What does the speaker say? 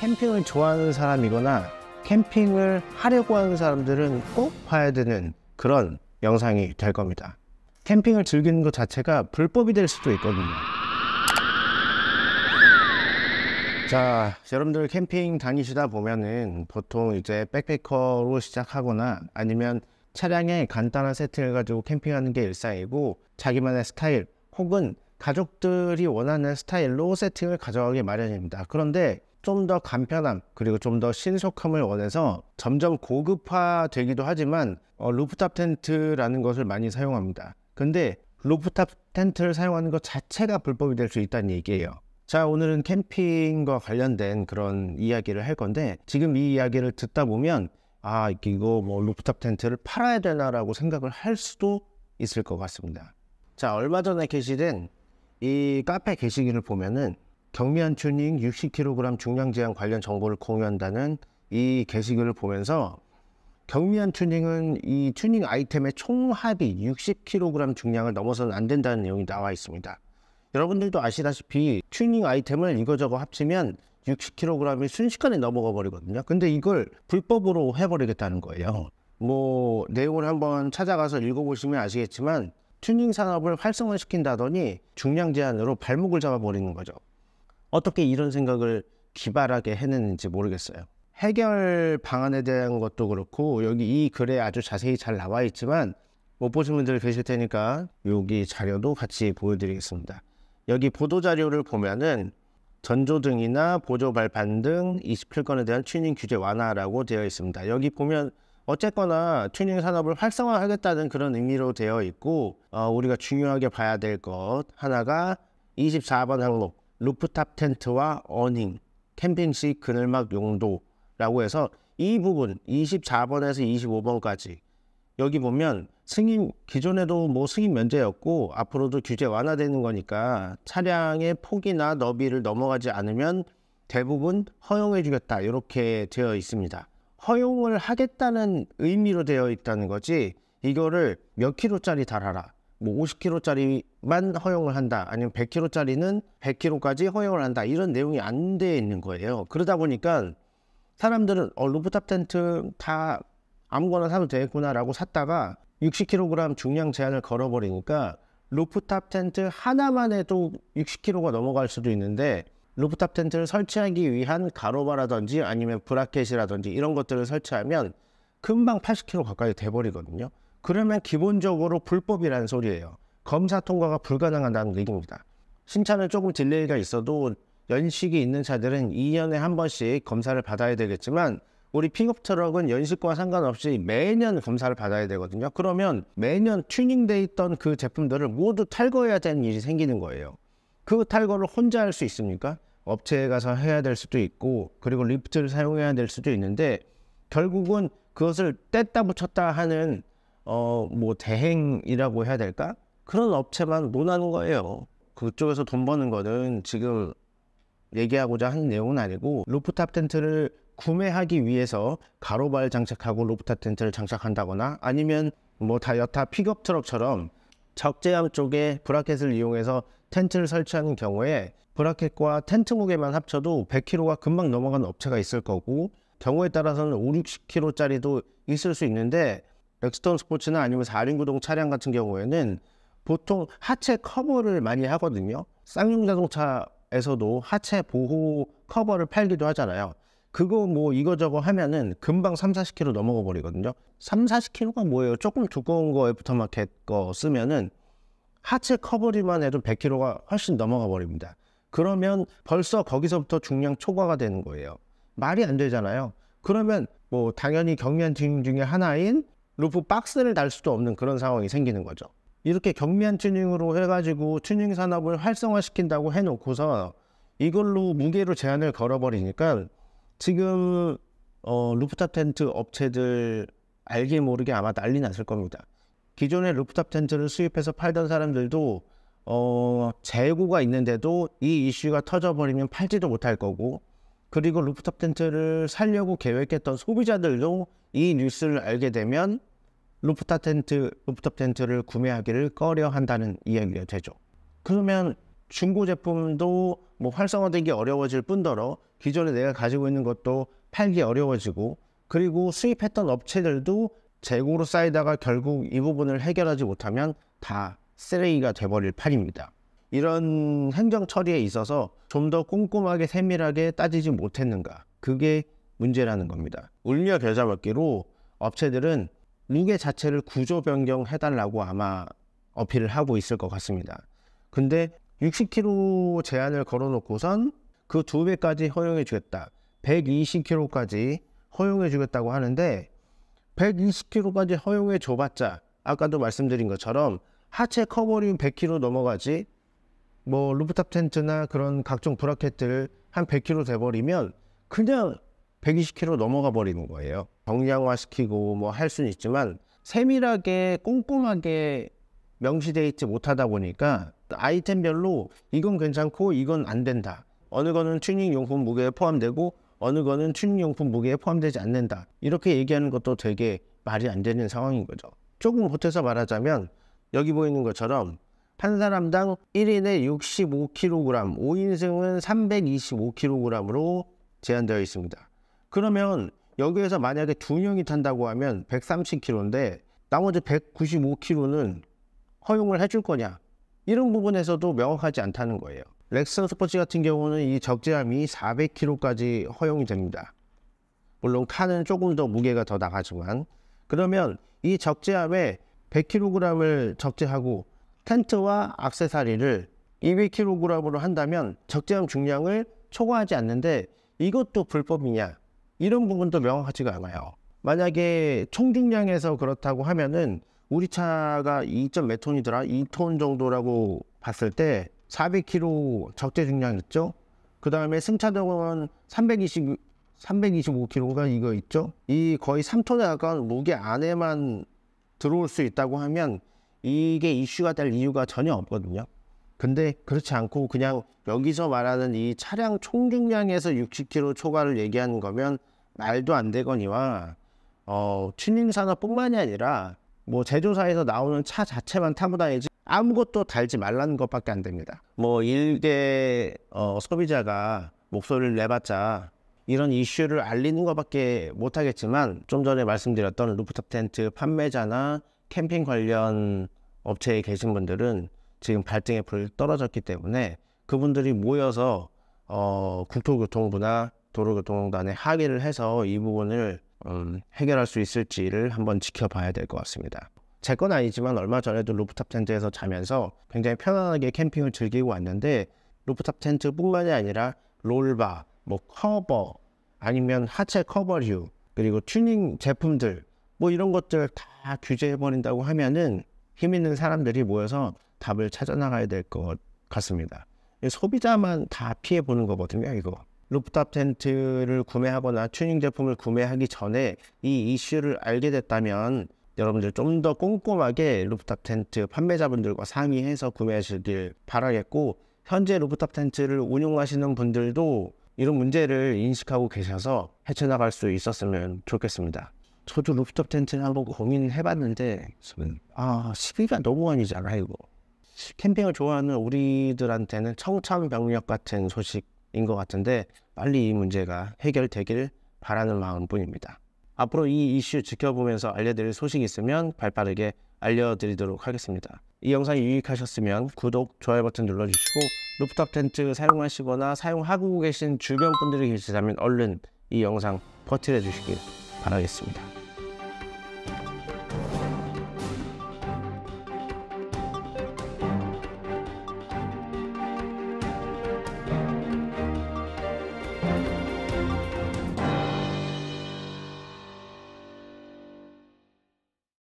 캠핑을 좋아하는 사람이거나 캠핑을 하려고 하는 사람들은 꼭 봐야 되는 그런 영상이 될 겁니다. 캠핑을 즐기는 것 자체가 불법이 될 수도 있거든요. 자, 여러분들 캠핑 다니시다 보면은 보통 이제 백패커로 시작하거나 아니면 차량에 간단한 세팅을 가지고 캠핑하는 게 일상이고 자기만의 스타일 혹은 가족들이 원하는 스타일로 세팅을 가져가게 마련입니다. 그런데 좀더 간편함 그리고 좀 더 신속함을 원해서 점점 고급화 되기도 하지만 어, 루프탑 텐트라는 것을 많이 사용합니다. 근데 루프탑 텐트를 사용하는 것 자체가 불법이 될 수 있다는 얘기예요. 자 오늘은 캠핑과 관련된 그런 이야기를 할 건데 지금 이 이야기를 듣다 보면 아 이거 뭐 루프탑 텐트를 팔아야 되나라고 생각을 할 수도 있을 것 같습니다. 자 얼마 전에 게시된 이 카페 게시기를 보면은 경미한 튜닝 60kg 중량 제한 관련 정보를 공유한다는 이 게시글을 보면서 경미한 튜닝은 이 튜닝 아이템의 총합이 60kg 중량을 넘어서는 안 된다는 내용이 나와 있습니다. 여러분들도 아시다시피 튜닝 아이템을 이거저거 합치면 60kg이 순식간에 넘어가 버리거든요. 근데 이걸 불법으로 해버리겠다는 거예요. 뭐 내용을 한번 찾아가서 읽어보시면 아시겠지만 튜닝 산업을 활성화시킨다더니 중량 제한으로 발목을 잡아버리는 거죠. 어떻게 이런 생각을 기발하게 해내는지 모르겠어요. 해결 방안에 대한 것도 그렇고 여기 이 글에 아주 자세히 잘 나와 있지만 못 보신 분들 계실 테니까 여기 자료도 같이 보여드리겠습니다. 여기 보도 자료를 보면은 전조등이나 보조 발판 등 27건에 대한 튜닝 규제 완화라고 되어 있습니다. 여기 보면 어쨌거나 튜닝 산업을 활성화하겠다는 그런 의미로 되어 있고 어, 우리가 중요하게 봐야 될 것 하나가 24번 항목 루프탑 텐트와 어닝, 캠핑식 그늘막 용도라고 해서 이 부분 24번에서 25번까지 여기 보면 승인 기존에도 뭐 승인 면제였고 앞으로도 규제 완화되는 거니까 차량의 폭이나 너비를 넘어가지 않으면 대부분 허용해 주겠다 이렇게 되어 있습니다. 허용을 하겠다는 의미로 되어 있다는 거지 이거를 몇 킬로짜리 달아라 뭐 50kg짜리만 허용을 한다 아니면 100kg짜리는 100kg까지 허용을 한다 이런 내용이 안 돼 있는 거예요 그러다 보니까 사람들은 어 루프탑 텐트 다 아무거나 사도 되겠구나 라고 샀다가 60kg 중량 제한을 걸어버리니까 루프탑 텐트 하나만 해도 60kg가 넘어갈 수도 있는데 루프탑 텐트를 설치하기 위한 가로바라든지 아니면 브라켓이라든지 이런 것들을 설치하면 금방 80kg 가까이 돼버리거든요 그러면 기본적으로 불법이라는 소리예요. 검사 통과가 불가능하다는 얘기입니다. 신차는 조금 딜레이가 있어도 연식이 있는 차들은 2년에 한 번씩 검사를 받아야 되겠지만 우리 픽업트럭은 연식과 상관없이 매년 검사를 받아야 되거든요. 그러면 매년 튜닝돼 있던 그 제품들을 모두 탈거해야 되는 일이 생기는 거예요. 그 탈거를 혼자 할 수 있습니까? 업체에 가서 해야 될 수도 있고 그리고 리프트를 사용해야 될 수도 있는데 결국은 그것을 뗐다 붙였다 하는 어, 뭐 대행이라고 해야 될까? 그런 업체만 논하는 거예요. 그쪽에서 돈 버는 거는 지금 얘기하고자 하는 내용은 아니고 루프탑 텐트를 구매하기 위해서 가로발 장착하고 루프탑 텐트를 장착한다거나 아니면 뭐 다이어타 픽업 트럭처럼 적재함 쪽에 브라켓을 이용해서 텐트를 설치하는 경우에 브라켓과 텐트 무게만 합쳐도 100kg가 금방 넘어가는 업체가 있을 거고 경우에 따라서는 5, 60kg짜리도 있을 수 있는데 렉스턴 스포츠나 아니면 4륜 구동 차량 같은 경우에는 보통 하체 커버를 많이 하거든요. 쌍용 자동차에서도 하체 보호 커버를 팔기도 하잖아요. 그거 뭐 이거저거 하면은 금방 3, 40kg 넘어가 버리거든요. 3, 40kg가 뭐예요? 조금 두꺼운 거 애프터마켓 거 쓰면은 하체 커버리만 해도 100kg가 훨씬 넘어가 버립니다. 그러면 벌써 거기서부터 중량 초과가 되는 거예요. 말이 안 되잖아요. 그러면 뭐 당연히 경미한 팀 중에 하나인 루프 박스를 달 수도 없는 그런 상황이 생기는 거죠. 이렇게 경미한 튜닝으로 해가지고 튜닝 산업을 활성화시킨다고 해놓고서 이걸로 무게로 제한을 걸어버리니까 지금 어, 루프탑 텐트 업체들 알게 모르게 아마 난리 났을 겁니다. 기존의 루프탑 텐트를 수입해서 팔던 사람들도 어, 재고가 있는데도 이 이슈가 터져버리면 팔지도 못할 거고 그리고 루프탑 텐트를 살려고 계획했던 소비자들도 이 뉴스를 알게 되면 루프탑 텐트, 루프탑 텐트를 구매하기를 꺼려 한다는 이야기가 되죠. 그러면 중고 제품도 뭐 활성화되기 어려워질 뿐더러 기존에 내가 가지고 있는 것도 팔기 어려워지고 그리고 수입했던 업체들도 재고로 쌓이다가 결국 이 부분을 해결하지 못하면 다 쓰레기가 돼버릴 판입니다. 이런 행정 처리에 있어서 좀 더 꼼꼼하게 세밀하게 따지지 못했는가 그게 문제라는 겁니다. 울려 겨자먹기로 업체들은 무게 자체를 구조 변경해달라고 아마 어필을 하고 있을 것 같습니다. 근데 60kg 제한을 걸어놓고선 그 두 배까지 허용해 주겠다. 120kg까지 허용해 주겠다고 하는데 120kg까지 허용해 줘봤자 아까도 말씀드린 것처럼 하체 커버링 100kg 넘어가지 뭐 루프탑 텐트나 그런 각종 브라켓들 한 100kg 돼버리면 그냥 120km 넘어가 버리는 거예요. 정량화시키고 뭐 할 수는 있지만 세밀하게 꼼꼼하게 명시돼 있지 못하다 보니까 아이템별로 이건 괜찮고 이건 안 된다. 어느 거는 튜닝 용품 무게에 포함되고 어느 거는 튜닝 용품 무게에 포함되지 않는다. 이렇게 얘기하는 것도 되게 말이 안 되는 상황인 거죠. 조금 보태서 말하자면 여기 보이는 것처럼 한 사람당 1인에 65kg, 5인승은 325kg으로 제한되어 있습니다. 그러면 여기에서 만약에 두 명이 탄다고 하면 130km인데 나머지 195km는 허용을 해줄 거냐 이런 부분에서도 명확하지 않다는 거예요. 렉슨 스포츠 같은 경우는 이 적재함이 400kg까지 허용이 됩니다. 물론 칸은 조금 더 무게가 더 나가지만 그러면 이 적재함에 100kg을 적재하고 텐트와 악세사리를 200kg으로 한다면 적재함 중량을 초과하지 않는데 이것도 불법이냐 이런 부분도 명확하지가 않아요. 만약에 총중량에서 그렇다고 하면은 우리 차가 2점 몇 톤이더라? 2톤 정도라고 봤을 때 400kg 적재 중량 이었죠그 다음에 승차적은 320, 325kg가 이거 있죠? 이 거의 3톤에 가까운 무게 안에만 들어올 수 있다고 하면 이게 이슈가 될 이유가 전혀 없거든요. 근데 그렇지 않고 그냥 여기서 말하는 이 차량 총중량에서 60km 초과를 얘기하는 거면 말도 안 되거니와 어, 튜닝 산업뿐만이 아니라 뭐 제조사에서 나오는 차 자체만 타고 다니지 아무것도 달지 말라는 것밖에 안 됩니다. 뭐 일개 어, 소비자가 목소리를 내봤자 이런 이슈를 알리는 것밖에 못하겠지만 좀 전에 말씀드렸던 루프탑 텐트 판매자나 캠핑 관련 업체에 계신 분들은 지금 발등에불 떨어졌기 때문에 그분들이 모여서 어, 국토교통부나 도로교통공단에 항의를 해서 이 부분을 음, 해결할 수 있을지를 한번 지켜봐야 될 것 같습니다. 제 건 아니지만 얼마 전에도 루프탑 텐트에서 자면서 굉장히 편안하게 캠핑을 즐기고 왔는데 루프탑 텐트뿐만이 아니라 롤바, 뭐 커버, 아니면 하체 커버류, 그리고 튜닝 제품들 뭐 이런 것들 다 규제해버린다고 하면은 힘 있는 사람들이 모여서 답을 찾아나가야 될 것 같습니다. 소비자만 다 피해 보는 거거든요, 이거. 루프탑 텐트를 구매하거나 튜닝 제품을 구매하기 전에 이 이슈를 알게 됐다면 여러분들 좀 더 꼼꼼하게 루프탑 텐트 판매자분들과 상의해서 구매하시길 바라겠고 현재 루프탑 텐트를 운용하시는 분들도 이런 문제를 인식하고 계셔서 헤쳐나갈 수 있었으면 좋겠습니다. 저도 루프탑 텐트 한번 고민해봤는데 네. 아 시비가 너무 아니잖아 이거 캠핑을 좋아하는 우리들한테는 청천벽력 같은 소식인 것 같은데 빨리 이 문제가 해결되길 바라는 마음뿐입니다. 앞으로 이 이슈 지켜보면서 알려드릴 소식이 있으면 발빠르게 알려드리도록 하겠습니다. 이 영상이 유익하셨으면 구독, 좋아요 버튼 눌러주시고 루프탑 텐트 사용하시거나 사용하고 계신 주변 분들이 계시다면 얼른 이 영상 퍼뜨려 주시길 바라겠습니다.